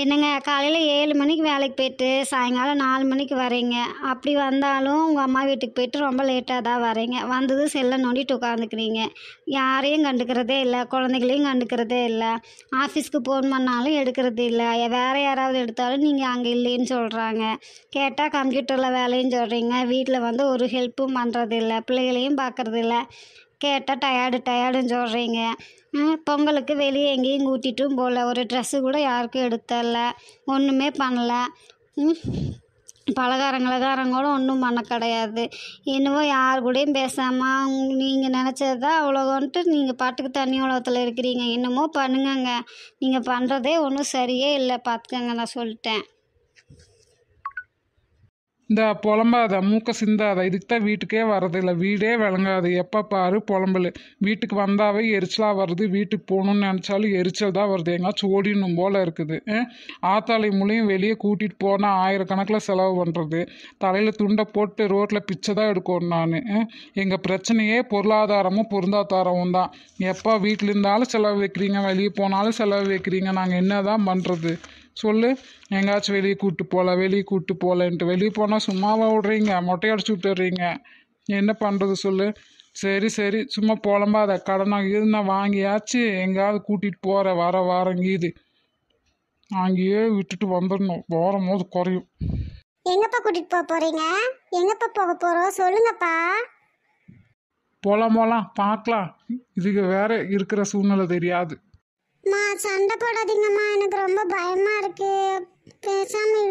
என்னங்க காலையில் ஏழு மணிக்கு வேலைக்கு போயிட்டு சாயங்காலம் நாலு மணிக்கு வரீங்க அப்படி வந்தாலும் உங்கள் அம்மா வீட்டுக்கு போயிட்டு ரொம்ப லேட்டாக தான் வரீங்க வந்தது செல்ல நோண்டிட்டு உட்காந்துக்கிறீங்க யாரையும் கண்டுக்கிறதே இல்லை குழந்தைகளையும் கண்டுக்கிறதே இல்லை ஆஃபீஸ்க்கு ஃபோன் பண்ணாலும் எடுக்கிறது இல்லை வேறு யாராவது எடுத்தாலும் நீங்கள் அங்கே இல்லைன்னு சொல்கிறாங்க கேட்டால் கம்ப்யூட்டரில் வேலையும் சொல்கிறீங்க வீட்டில் வந்து ஒரு ஹெல்ப்பும் பண்ணுறதில்ல பிள்ளைகளையும் பார்க்குறதில்ல கேட்டால் டயர்டு டயர்டுன்னு சொல்கிறீங்க பொங்கலுக்கு வெளியே எங்கேயும் கூட்டிகிட்டும் போகல ஒரு ட்ரெஸ்ஸு கூட யாருக்கும் எடுத்தல ஒன்றுமே பண்ணலை பலகாரங்கள் கூட ஒன்றும் பண்ண கிடையாது என்னவோ யார் கூடயும் பேசாமல் நீங்கள் நினச்சது தான் அவ்வளோன்ட்டு நீங்கள் பாட்டுக்கு தண்ணி உலகத்தில் இருக்கிறீங்க என்னமோ பண்ணுங்கங்க நீங்கள் பண்ணுறதே ஒன்றும் சரியே இல்லை பார்த்துக்கங்க நான் சொல்லிட்டேன் இந்த புலம்பாத மூக்க சிந்தாத இதுக்கு தான் வீட்டுக்கே வரதில்லை வீடே விளங்காது எப்போ பாரு புலம்பல் வீட்டுக்கு வந்தாவே எரிச்சலாக வருது வீட்டுக்கு போகணும்னு நினச்சாலும் எரிச்சல் தான் வருது எங்காச்சும் ஓடிடணும் போல் இருக்குது ஆத்தாளை மூலியம் வெளியே கூட்டிகிட்டு போனால் ஆயிரக்கணக்கில் செலவு பண்ணுறது தலையில் துண்டை போட்டு ரோட்டில் பிச்சை தான் எடுக்கணும் நான் எங்கள் பிரச்சனையே பொருளாதாரமும் பொருந்தாதாரமும் தான் எப்போ வீட்டில் இருந்தாலும் செலவு வைக்கிறீங்க வெளியே போனாலும் செலவு வைக்கிறீங்க நாங்கள் என்ன தான் பண்ணுறது சொல்லு எங்கேயாச்சும் வெளியே கூப்பிட்டு போகல வெளியே கூப்பிட்டு போகலன்ட்டு வெளியே போனால் சும்மாவாக விட்றீங்க மொட்டையடிச்சு விட்டுறீங்க என்ன பண்ணுறது சொல்லு சரி சரி சும்மா அதை கடனாக இருந்தால் வாங்கியாச்சு எங்கேயாவது கூட்டிகிட்டு போகிறேன் வர வாரம் இது அங்கேயே விட்டுட்டு வந்துடணும் போகிற போது குறையும் எங்கப்பா கூட்டிட்டு போக போறீங்க எங்கப்பா போக போறோம் சொல்லுங்கப்பா போகலாம் போகலாம் பார்க்கலாம் இதுக்கு வேற இருக்கிற சூழ்நிலை தெரியாது மா சண்டை போடாதீங்கம்மா எனக்கு ரொம்ப பயமா இருக்கு பேசாம